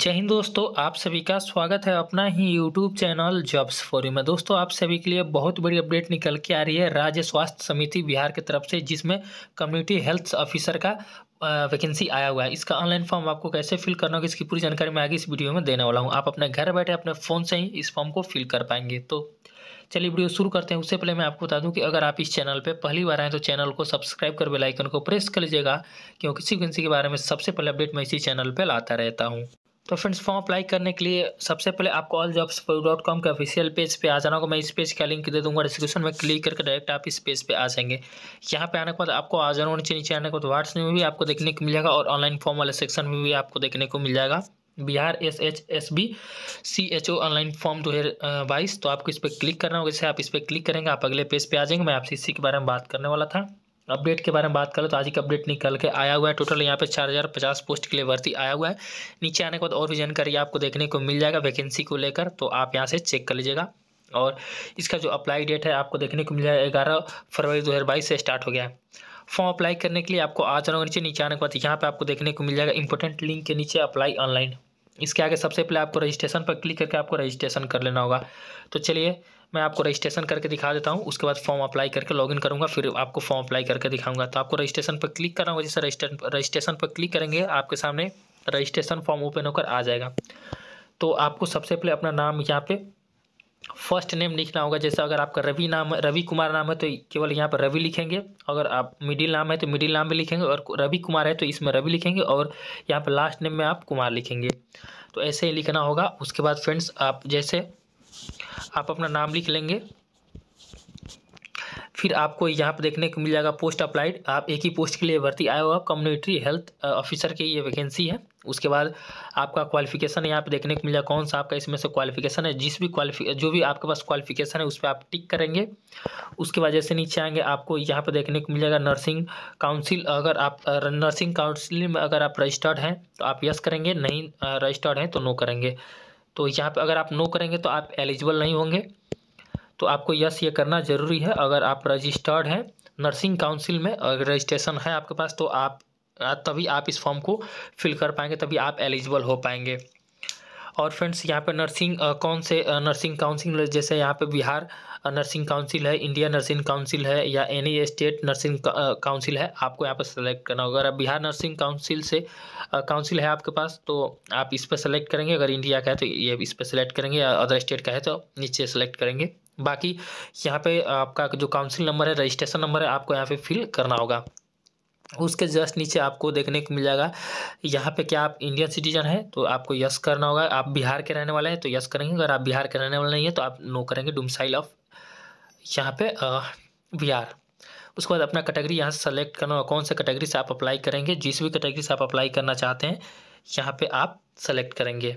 जय हिंद दोस्तों आप सभी का स्वागत है अपना ही यूट्यूब चैनल जॉब्स फोरम में दोस्तों आप सभी के लिए बहुत बड़ी अपडेट निकल के आ रही है राज्य स्वास्थ्य समिति बिहार की तरफ से जिसमें कम्युनिटी हेल्थ ऑफिसर का वैकेंसी आया हुआ है इसका ऑनलाइन फॉर्म आपको कैसे फिल करना होगा इसकी पूरी जानकारी मैं आगे इस वीडियो में देने वाला हूँ आप अपने घर बैठे अपने फ़ोन से ही इस फॉर्म को फिल कर पाएंगे तो चलिए वीडियो शुरू करते हैं उससे पहले मैं आपको बता दूं कि अगर आप इस चैनल पर पहली बार आए तो चैनल को सब्सक्राइब कर बेल आइकन को प्रेस कर लीजिएगा क्योंकि किसी के बारे में सबसे पहले अपडेट मैं इसी चैनल पर लाता रहता हूँ तो फ्रेंड्स फॉर्म अप्लाई करने के लिए सबसे पहले आपको ऑल जॉब्स डॉट कॉम के ऑफिशियल पेज पे आ जाना होगा मैं इस पेज का लिंक दे दूंगा डिस्क्रिप्शन में क्लिक करके डायरेक्ट आप इस पेज पे आ जाएंगे यहाँ पे आने के बाद आपको आ जाना नीचे नीचे आने के बाद व्हाट्स में भी आपको देखने को मिल जाएगा और ऑनलाइन फॉर्म वाले सेक्शन में भी आपको देखने को मिल जाएगा Bihar S H S B C H O online form दो हज़ार बाईस तो आपको इस पर क्लिक करना होगा जैसे आप इस पर क्लिक करेंगे आप अगले पेज पे आ जाएंगे मैं आपसे इसी के बारे में बात करने वाला था अपडेट के बारे में बात करें तो आज एक अपडेट निकल के आया हुआ है टोटल यहाँ पे चार हज़ार पचास पोस्ट के लिए भर्ती आया हुआ है नीचे आने के बाद और भी जानकारी आपको देखने को मिल जाएगा वैकेंसी को लेकर तो आप यहाँ से चेक कर लीजिएगा और इसका जो अप्लाई डेट है आपको देखने को मिल जाएगा ग्यारह फरवरी दो से स्टार्ट हो गया है फॉर्म अप्लाई करने के लिए आपको आ जाना होगा नीचे नीचे आने के बाद यहाँ पर आपको देखने को मिल जाएगा इंपॉर्टेंट लिंक के नीचे अप्लाई ऑनलाइन इसके आगे सबसे पहले आपको रजिस्ट्रेशन पर क्लिक करके आपको रजिस्ट्रेशन कर लेना होगा तो चलिए मैं आपको रजिस्ट्रेशन करके दिखा देता हूँ उसके बाद फॉर्म अप्लाई करके लॉगिन करूँगा फिर आपको फॉर्म अप्लाई करके दिखाऊंगा तो आपको रजिस्ट्रेशन पर क्लिक करना होगा जैसे रजिस्ट्रेशन पर क्लिक करेंगे आपके सामने रजिस्ट्रेशन फॉर्म ओपन होकर आ जाएगा तो आपको सबसे पहले अपना नाम यहाँ पर फर्स्ट नेम लिखना होगा जैसे अगर आपका रवि नाम रवि कुमार नाम है तो केवल यहाँ पर रवि लिखेंगे अगर आप मिडिल नाम है तो मिडिल नाम भी लिखेंगे और रवि कुमार है तो इसमें रवि लिखेंगे और यहाँ पर लास्ट नेम में आप कुमार लिखेंगे तो ऐसे ही लिखना होगा उसके बाद फ्रेंड्स आप जैसे आप अपना नाम लिख लेंगे फिर आपको यहाँ पर देखने को मिल जाएगा पोस्ट अप्लाइड आप एक ही पोस्ट के लिए भर्ती आए हो आप कम्युनिटी हेल्थ ऑफिसर की ये वैकेंसी है उसके बाद आपका क्वालिफिकेशन यहाँ पे देखने को मिल जाएगा कौन सा आपका इसमें से क्वालिफिकेशन है जिस भी क्वालिफिक जो भी आपके पास क्वालिफिकेशन है उस पर आप टिक करेंगे उसके बाद जैसे नीचे आएंगे आपको यहाँ पर देखने को मिल जाएगा नर्सिंग काउंसिल अगर आप नर्सिंग काउंसिल में अगर आप रजिस्टर्ड हैं तो आप यस करेंगे नहीं रजिस्टर्ड हैं तो नो करेंगे तो यहाँ पे अगर आप नो करेंगे तो आप एलिजिबल नहीं होंगे तो आपको यस ये करना ज़रूरी है अगर आप रजिस्टर्ड हैं नर्सिंग काउंसिल में अगर रजिस्ट्रेशन है आपके पास तो आप तभी आप इस फॉर्म को फिल कर पाएंगे तभी आप एलिजिबल हो पाएंगे और फ्रेंड्स यहाँ पे नर्सिंग कौन से नर्सिंग काउंसिल जैसे यहाँ पे बिहार नर्सिंग काउंसिल है इंडिया नर्सिंग काउंसिल है या एनी स्टेट नर्सिंग काउंसिल है आपको यहाँ पर सेलेक्ट करना होगा अगर बिहार नर्सिंग काउंसिल से काउंसिल है आपके पास तो आप इस पर सेलेक्ट करेंगे अगर इंडिया का है तो ये इस पर सेलेक्ट करेंगे या अदर स्टेट का है तो नीचे सेलेक्ट करेंगे बाकी यहाँ पे आपका जो काउंसिल नंबर है रजिस्ट्रेशन नंबर है आपको यहाँ पे फिल करना होगा उसके जस्ट नीचे आपको देखने को मिल जाएगा यहाँ पे क्या आप इंडियन सिटीजन है तो आपको यस करना होगा आप बिहार के रहने वाले हैं तो यस करेंगे अगर आप बिहार के रहने वाले नहीं है तो आप नो करेंगे डुमसाइल ऑफ यहाँ पे बिहार उसके बाद अपना कैटेगरी यहाँ से सेलेक्ट करना होगा कौन से कैटेगरी से आप अप्लाई करेंगे जिस भी कैटेगरी से आप अप्लाई करना चाहते हैं यहाँ पर आप सेलेक्ट करेंगे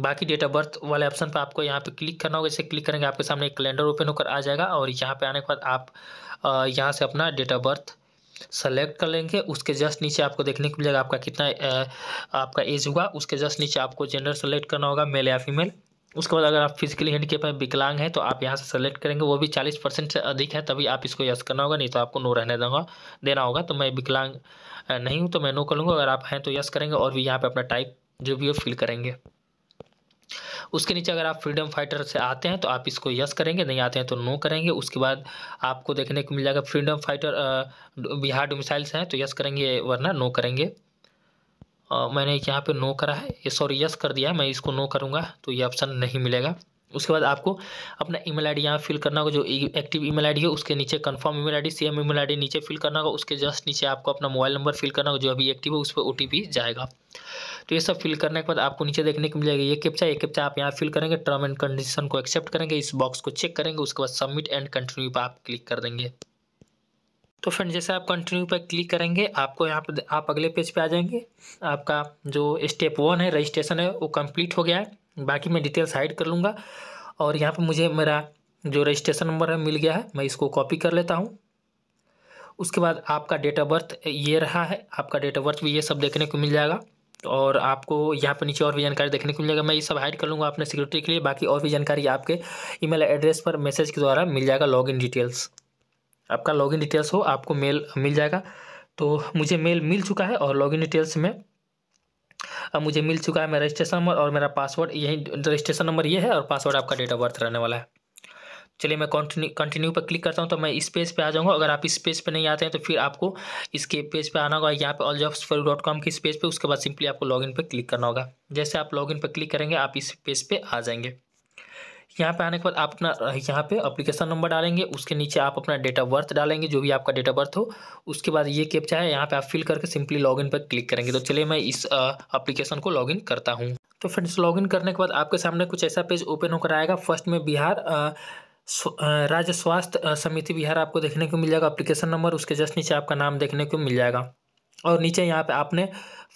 बाकी डेट ऑफ बर्थ वाले ऑप्शन पर आपको यहाँ पे क्लिक करना होगा इसे क्लिक करेंगे आपके सामने एक कैलेंडर ओपन होकर आ जाएगा और यहाँ पे आने के बाद आप यहाँ से अपना डेट ऑफ बर्थ सेलेक्ट कर लेंगे उसके जस्ट नीचे आपको देखने को मिलेगा आपका कितना आपका एज हुआ उसके जस्ट नीचे आपको जेंडर सेलेक्ट करना होगा मेल या फीमेल उसके बाद अगर आप फिजिकली के पास विकलांग हैं तो आप यहाँ से सेलेक्ट करेंगे वो भी चालीस परसेंट से अधिक है तभी आप इसको यस करना होगा नहीं तो आपको नो रहने दूंगा देना होगा तो मैं विकलांग नहीं हूँ तो मैं नो कर लूँगा अगर आप हैं तो यस करेंगे और भी यहाँ पर अपना टाइप जो भी हो फिल करेंगे उसके नीचे अगर आप फ्रीडम फाइटर से आते हैं तो आप इसको यस करेंगे नहीं आते हैं तो नो करेंगे उसके बाद आपको देखने को मिल जाएगा फ्रीडम फाइटर बिहार डोमिसाइल्स हैं तो यस करेंगे वरना नो करेंगे मैंने यहाँ पे नो करा है ये सॉरी यस कर दिया है मैं इसको नो करूँगा तो ये ऑप्शन नहीं मिलेगा उसके बाद आपको अपना ईमेल आईडी यहाँ फिल करना होगा जो एक्टिव ईमेल आईडी है उसके नीचे confirm email ID same email ID नीचे फिल करना होगा उसके जस्ट नीचे आपको अपना मोबाइल नंबर फिल करना होगा जो अभी एक्टिव है उस पर ओ जाएगा तो ये सब फिल करने के बाद आपको नीचे देखने को मिलेगा ये कैप्चा ये कैप्चा आप यहाँ फिल करेंगे टर्म एंड कंडीशन को एक्सेप्ट करेंगे इस बॉक्स को चेक करेंगे उसके बाद सबमिट एंड कंटिन्यू पर आप क्लिक कर देंगे तो फ्रेंड जैसे आप कंटिन्यू पर क्लिक करेंगे आपको यहाँ पर आप अगले पेज पर आ जाएंगे आपका जो स्टेप वन है रजिस्ट्रेशन है वो कंप्लीट हो गया है बाकी मैं डिटेल्स हाइड कर लूँगा और यहाँ पर मुझे मेरा जो रजिस्ट्रेशन नंबर है मिल गया है मैं इसको कॉपी कर लेता हूँ उसके बाद आपका डेट ऑफ बर्थ ये रहा है आपका डेट ऑफ बर्थ भी ये सब देखने को मिल जाएगा और आपको यहाँ पर नीचे और भी जानकारी देखने को मिल जाएगा मैं ये सब हाइड कर लूँगा अपने सिक्योरिटी के लिए बाकी और भी जानकारी आपके ईमेल एड्रेस पर मैसेज के द्वारा मिल जाएगा लॉगिन डिटेल्स आपका लॉगिन डिटेल्स हो आपको मेल मिल जाएगा तो मुझे मेल मिल चुका है और लॉगिन डिटेल्स में अब मुझे मिल चुका है मेरा रजिस्ट्रेशन नंबर और मेरा पासवर्ड यही रजिस्ट्रेशन नंबर ये है और पासवर्ड आपका डेट ऑफ बर्थ रहने वाला है चलिए मैं कंटिन्यू कंटिन्यू पर क्लिक करता हूँ तो मैं इस पेज पे आ जाऊँगा अगर आप इस पेज पे नहीं आते हैं तो फिर आपको इसके पेज पे आना होगा यहाँ पे all jobs for dot com की इस पेज पे उसके बाद सिंपली आपको लॉगिन पे क्लिक करना होगा जैसे आप लॉगिन पे क्लिक करेंगे आप इस पेज पे आ जाएंगे यहाँ पे आने के बाद आप अपना यहाँ पे अप्लीकेशन नंबर डालेंगे उसके नीचे आप अपना डेट ऑफ बर्थ डालेंगे जो भी आपका डेट ऑफ बर्थ हो उसके बाद ये कैप्चा है यहाँ पे आप फिल करके सिंपली लॉगिन पर क्लिक करेंगे तो चलिए मैं इस अप्लीकेशन को लॉगिन करता हूँ तो फ्रेंड्स लॉगिन करने के बाद आपके सामने कुछ ऐसा पेज ओपन होकर आएगा फर्स्ट में बिहार राज्य स्वास्थ्य समिति बिहार आपको देखने को मिल जाएगा अप्लीकेशन नंबर उसके जस्ट नीचे आपका नाम देखने को मिल जाएगा और नीचे यहाँ पे आपने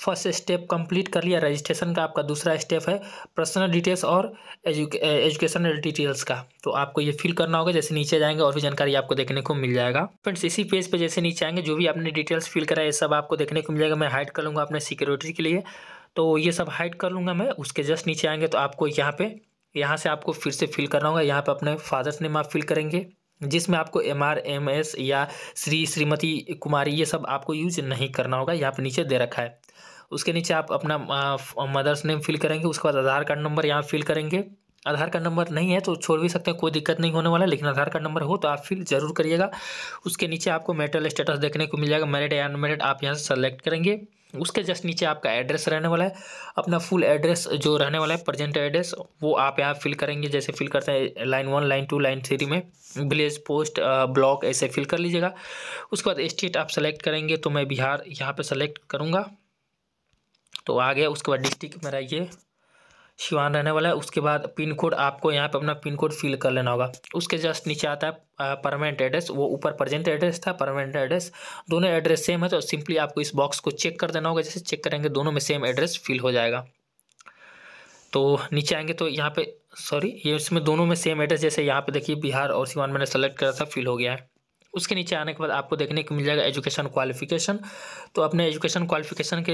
फर्स्ट स्टेप कंप्लीट कर लिया रजिस्ट्रेशन का आपका दूसरा स्टेप है पर्सनल डिटेल्स और एजुके एजुकेशनल डिटेल्स का तो आपको ये फिल करना होगा जैसे नीचे जाएंगे और भी जानकारी आपको देखने को मिल जाएगा फ्रेंड्स इसी पेज पे जैसे नीचे आएंगे जो भी आपने डिटेल्स फिल करा है ये सब आपको देखने को मिल जाएगा मैं हाइड कर लूँगा अपने सिक्योरिटी के लिए तो ये सब हाइड कर लूँगा मैं उसके जस्ट नीचे आएंगे तो आपको यहाँ पर यहाँ से आपको फिर से फिल करना होगा यहाँ पर अपने फादर्स नेम आप फिल करेंगे जिसमें आपको एम आर एम एस या श्री श्रीमती कुमारी ये सब आपको यूज नहीं करना होगा यहाँ पे नीचे दे रखा है उसके नीचे आप अपना मदर्स नेम फिल करेंगे उसके बाद आधार कार्ड नंबर यहाँ फिल करेंगे आधार कार्ड नंबर नहीं है तो छोड़ भी सकते हैं कोई दिक्कत नहीं होने वाला लेकिन आधार कार्ड नंबर हो तो आप फिर ज़रूर करिएगा उसके नीचे आपको मेटल स्टेटस देखने को मिल जाएगा मेरिट या अनमेरिट आप यहाँ से सेलेक्ट करेंगे उसके जस्ट नीचे आपका एड्रेस रहने वाला है अपना फुल एड्रेस जो रहने वाला है प्रजेंट एड्रेस वो आप यहाँ फिल करेंगे जैसे फिल करते हैं line one line two line three में विलेज पोस्ट ब्लॉक ऐसे फिल कर लीजिएगा उसके बाद स्टेट आप सेलेक्ट करेंगे तो मैं बिहार यहाँ पर सेलेक्ट करूँगा तो आ गया उसके बाद डिस्ट्रिक्ट मेरा ये सिवान रहने वाला है उसके बाद पिन कोड आपको यहाँ पे अपना पिन कोड फिल कर लेना होगा उसके जस्ट नीचे आता है परमानेंट एड्रेस वो ऊपर प्रजेंट एड्रेस था परमानेंट एड्रेस दोनों एड्रेस सेम है तो सिंपली आपको इस बॉक्स को चेक कर देना होगा जैसे चेक करेंगे दोनों में सेम एड्रेस फिल हो जाएगा तो नीचे आएंगे तो यहाँ पे सॉरी ये इसमें दोनों में सेम एड्रेस जैसे यहाँ पे देखिए बिहार और सिवान मैंने सेलेक्ट करा था फिल हो गया है उसके नीचे आने के बाद आपको देखने को मिल जाएगा एजुकेशन क्वालिफिकेशन तो अपने एजुकेशन क्वालिफिकेशन के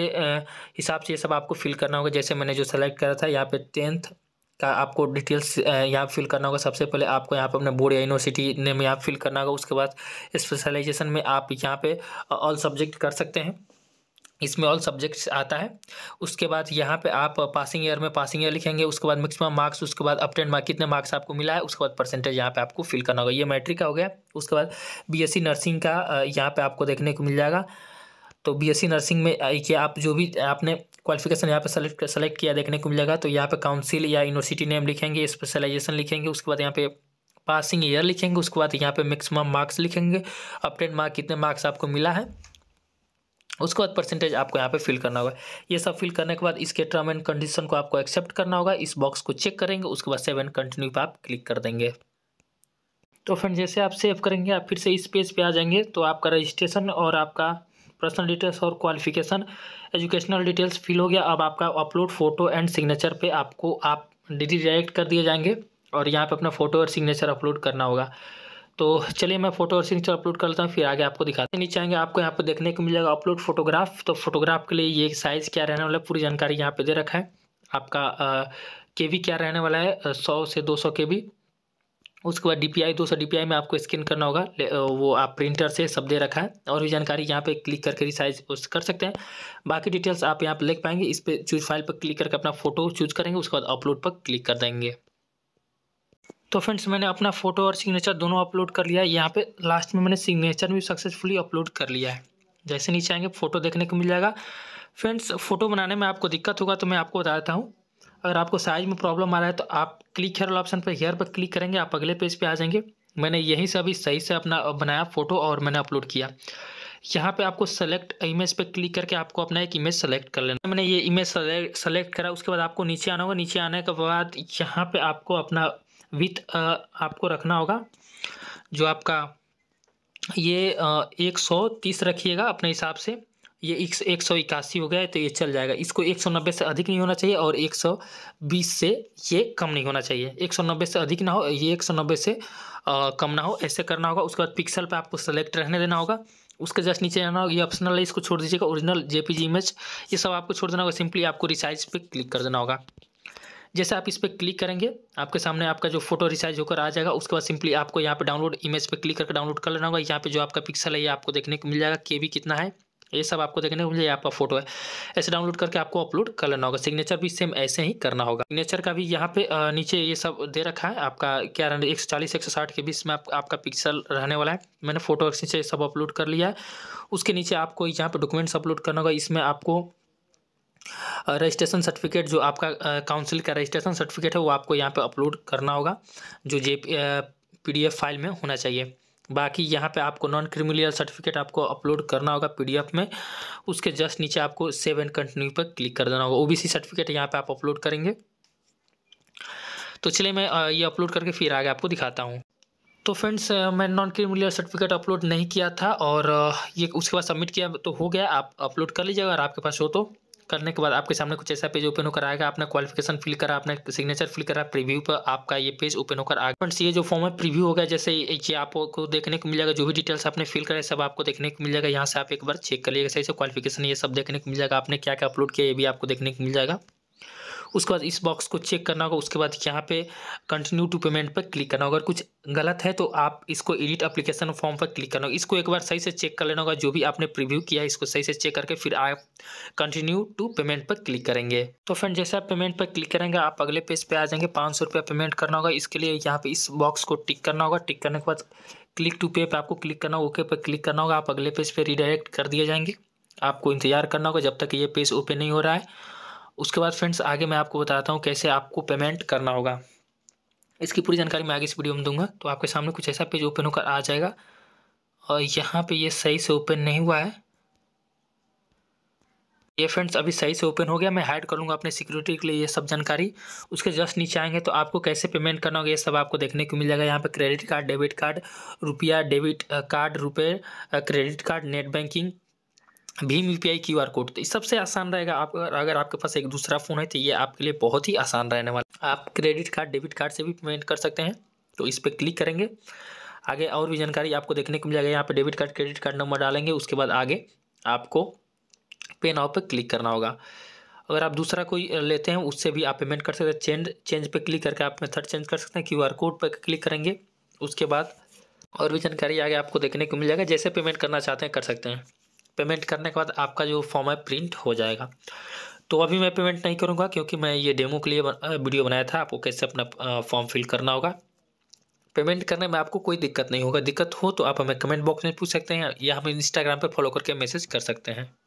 हिसाब से ये सब आपको फिल करना होगा जैसे मैंने जो सेलेक्ट करा था यहाँ पे टेंथ का आपको डिटेल्स यहाँ फिल करना होगा सबसे पहले आपको यहाँ पे अपने बोर्ड या यूनिवर्सिटी नेम यहाँ फिल करना होगा उसके बाद स्पेशलाइजेशन में आप यहाँ पे ऑल सब्जेक्ट कर सकते हैं इसमें ऑल सब्जेक्ट्स आता है उसके बाद यहाँ पे आप पासिंग ईयर में पासिंग ईयर लिखेंगे उसके बाद मैक्सिमम मार्क्स उसके बाद अपटेंड मार्क्स कितने मार्क्स आपको मिला है उसके बाद परसेंटेज यहाँ पे आपको फिल करना होगा ये मैट्रिक का हो गया उसके बाद बीएससी नर्सिंग का यहाँ पे आपको देखने को मिल जाएगा तो बी नर्सिंग में कि आप जो भी आपने क्वालिफिकेशन यहाँ पर सेलेक्ट सेलेक्ट किया देखने को मिलेगा तो यहाँ पर काउंसिल या यूनिवर्सिटी नेम लिखेंगे स्पेशलाइजेशन लिखेंगे उसके बाद यहाँ पे पासिंग ईयर लिखेंगे उसके बाद यहाँ पे मैक्सिमम मार्क्स लिखेंगे अपटेंड मार्क कितने मार्क्स आपको मिला है उसके बाद परसेंटेज आपको यहाँ पे फिल करना होगा ये सब फिल करने के बाद इसके टर्म एंड कंडीशन को आपको एक्सेप्ट करना होगा इस बॉक्स को चेक करेंगे उसके बाद सेव एंड कंटिन्यू पर आप क्लिक कर देंगे तो फ्रेंड जैसे आप सेव करेंगे आप फिर से इस पेज पे आ जाएंगे तो आपका रजिस्ट्रेशन और आपका पर्सनल डिटेल्स और क्वालिफिकेशन एजुकेशनल डिटेल्स फिल हो गया अब आपका अपलोड फोटो एंड सिग्नेचर पर आपको आप डिडायरेक्ट कर दिए जाएंगे और यहाँ पर अपना फोटो और सिग्नेचर अपलोड करना होगा तो चलिए मैं फोटो और सिग्नेचर अपलोड करता हूँ फिर आगे आपको दिखाते हैं नीचे आएंगे आपको यहाँ पर देखने को मिलेगा अपलोड फोटोग्राफ तो फोटोग्राफ के लिए ये साइज़ क्या रहने वाला है पूरी जानकारी यहाँ पर दे रखा है आपका के वी क्या रहने वाला है सौ से दो सौ के वी उसके बाद डी पी आई दो सौ डी पी आई में आपको स्कैन करना होगा वो आप प्रिंटर से सब दे रखा है और भी जानकारी यहाँ पे क्लिक करके रिसाइज कर सकते हैं बाकी डिटेल्स आप यहाँ पे लिख पाएंगे इस पर चूज फाइल पर क्लिक करके अपना फोटो चूज करेंगे उसके बाद अपलोड पर क्लिक कर देंगे तो फ्रेंड्स मैंने अपना फ़ोटो और सिग्नेचर दोनों अपलोड कर लिया है यहाँ पे लास्ट में मैंने सिग्नेचर भी सक्सेसफुली अपलोड कर लिया है जैसे नीचे आएंगे फ़ोटो देखने को मिल जाएगा फ्रेंड्स फ़ोटो बनाने में आपको दिक्कत होगा तो मैं आपको बता देता हूँ अगर आपको साइज़ में प्रॉब्लम आ रहा है तो आप क्लिक हेयर ऑप्शन पर हेयर पर क्लिक करेंगे आप अगले पेज पर आ जाएंगे मैंने यहीं से अभी सही से अपना बनाया फ़ोटो और मैंने अपलोड किया यहाँ पे आपको सेलेक्ट इमेज पे क्लिक करके आपको अपना एक इमेज सेलेक्ट कर लेना मैंने ये इमेज सेलेक्ट करा उसके बाद आपको नीचे आना होगा नीचे आने के बाद यहाँ पे आपको अपना विथ आपको रखना होगा जो आपका ये एक सौ तीस रखिएगा अपने हिसाब से ये एक सौ इक्यासी हो गया है तो ये चल जाएगा इसको एक सौ नब्बे से अधिक नहीं होना चाहिए और एक सौ बीस से ये कम नहीं होना चाहिए एक सौ नब्बे से अधिक ना हो ये एक सौ नब्बे से आ, कम ना हो ऐसे करना होगा उसके बाद पिक्सल पे आपको सेलेक्ट रहने देना होगा उसके जस्ट नीचे रहना होगा ये ऑप्शनल है इसको छोड़ दीजिएगा ओरिजिनल जेपीजी इमेज ये सब आपको छोड़ देना होगा सिंपली आपको रिसाइज पर क्लिक कर देना होगा जैसे आप इस पर क्लिक करेंगे आपके सामने आपका जो फोटो रिसाइज होकर आ जाएगा उसके बाद सिंपली आपको यहाँ पे डाउनलोड इमेज पे क्लिक करके डाउनलोड कर लेना होगा यहाँ पे जो आपका पिक्सल है ये आपको देखने को मिल जाएगा के भी कितना है ये सब आपको देखने को मिल जाएगा आपका फोटो है ऐसे डाउनलोड करके आपको अपलोड कर लेना होगा सिग्नेचर भी सेम ऐसे ही करना होगा सिग्नेचर का भी यहाँ पे नीचे ये सब दे रखा है आपका क्या रहने एक सौ चालीस एक सौ साठ के बीच में आप, आपका पिक्सल रहने वाला है मैंने फोटो नीचे सब अपलोड कर लिया है उसके नीचे आपको यहाँ पर डॉक्यूमेंट्स अपलोड करना होगा इसमें आपको रजिस्ट्रेशन सर्टिफिकेट जो आपका काउंसिल का रजिस्ट्रेशन सर्टिफिकेट है वो आपको यहाँ पे अपलोड करना होगा जो जे पी फाइल में होना चाहिए बाकी यहाँ पे आपको नॉन क्रिमिनल सर्टिफिकेट आपको अपलोड करना होगा पीडीएफ में उसके जस्ट नीचे आपको सेव एंड कंटिन्यू पर क्लिक कर देना होगा ओबीसी सर्टिफिकेट यहाँ पे आप अपलोड करेंगे तो चलिए मैं ये अपलोड करके फिर आगे आपको दिखाता हूँ तो फ्रेंड्स मैं नॉन क्रिमिनल सर्टिफिकेट अपलोड नहीं किया था और ये उसके बाद सबमिट किया तो हो गया आप अपलोड कर लीजिएगा अगर आपके पास हो तो करने के बाद आपके सामने कुछ ऐसा पेज ओपन होकर आएगा आपने क्वालिफिकेशन फिल करा आपने सिग्नेचर फिल करा प्रीव्यू पर आपका ये पेज ओपन होकर आएगा फ्रेंड्स ये जो फॉर्म है प्रीव्यू होगा जैसे ये आपको देखने को मिल जाएगा जो भी डिटेल्स आपने फिल करा है सब आपको देखने को मिल जाएगा यहाँ से आप एक बार चेक कर लीजिएगा सही से क्वालिफिकेशन ये सब देखने को मिल जाएगा आपने क्या क्या अपलोड किया ये भी आपको देखने को मिल जाएगा उसके बाद इस बॉक्स को चेक करना होगा उसके बाद यहाँ पे कंटिन्यू टू पेमेंट पर क्लिक करना होगा अगर कुछ गलत है तो आप इसको एडिट अप्लीकेशन फॉर्म पर क्लिक करना होगा इसको एक बार सही से चेक कर लेना होगा जो भी आपने प्रिव्यू किया है इसको सही से चेक करके फिर आप कंटिन्यू टू पेमेंट पर क्लिक करेंगे तो फ्रेंड जैसे आप पेमेंट पर क्लिक करेंगे आप अगले पेज पर आ जाएंगे पाँच पेमेंट करना होगा इसके लिए यहाँ पे इस बॉक्स को टिक करना होगा टिक करने के बाद क्लिक टू पे पर आपको क्लिक करना होगा ओके पर क्लिक करना होगा आप अगले पेज पर रिडायरेक्ट कर दिए जाएंगे आपको इंतजार करना होगा जब तक ये पेज ओपन नहीं हो रहा है उसके बाद फ्रेंड्स आगे मैं आपको बताता हूँ कैसे आपको पेमेंट करना होगा इसकी पूरी जानकारी मैं आगे इस वीडियो में दूंगा तो आपके सामने कुछ ऐसा पेज ओपन होकर आ जाएगा और यहाँ पे ये सही से ओपन नहीं हुआ है ये फ्रेंड्स अभी सही से ओपन हो गया मैं हाइड कर लूँगा अपने सिक्योरिटी के लिए ये सब जानकारी उसके जस्ट नीचे आएंगे तो आपको कैसे पेमेंट करना होगा ये सब आपको देखने को मिल जाएगा यहाँ पे credit card debit card RuPay debit card RuPay credit card net banking भीम U P Q R code तो सबसे आसान रहेगा आप अगर आपके पास एक दूसरा फ़ोन है तो ये आपके लिए बहुत ही आसान रहने वाला आप क्रेडिट कार्ड डेबिट कार्ड से भी पेमेंट कर सकते हैं तो इस पर क्लिक करेंगे आगे और भी जानकारी आपको देखने को मिल यहाँ पर debit card credit card number डालेंगे उसके बाद आगे आपको पे नाव पर क्लिक करना होगा अगर आप दूसरा कोई लेते हैं उससे भी आप पेमेंट कर सकते हैं चेंज चेंज पे क्लिक करके आप मेथड चेंज कर सकते हैं क्यू आर कोड पर क्लिक करेंगे उसके बाद और भी जानकारी आगे आपको देखने को मिल जाएगा जैसे पेमेंट करना चाहते हैं कर सकते हैं पेमेंट करने के बाद आपका जो फॉर्म है प्रिंट हो जाएगा तो अभी मैं पेमेंट नहीं करूँगा क्योंकि मैं ये डेमो के लिए वीडियो बनाया था आपको कैसे अपना फॉर्म फिल करना होगा पेमेंट करने में आपको कोई दिक्कत नहीं होगा दिक्कत हो तो आप हमें कमेंट बॉक्स में पूछ सकते हैं या हमें इंस्टाग्राम पर फॉलो करके मैसेज कर सकते हैं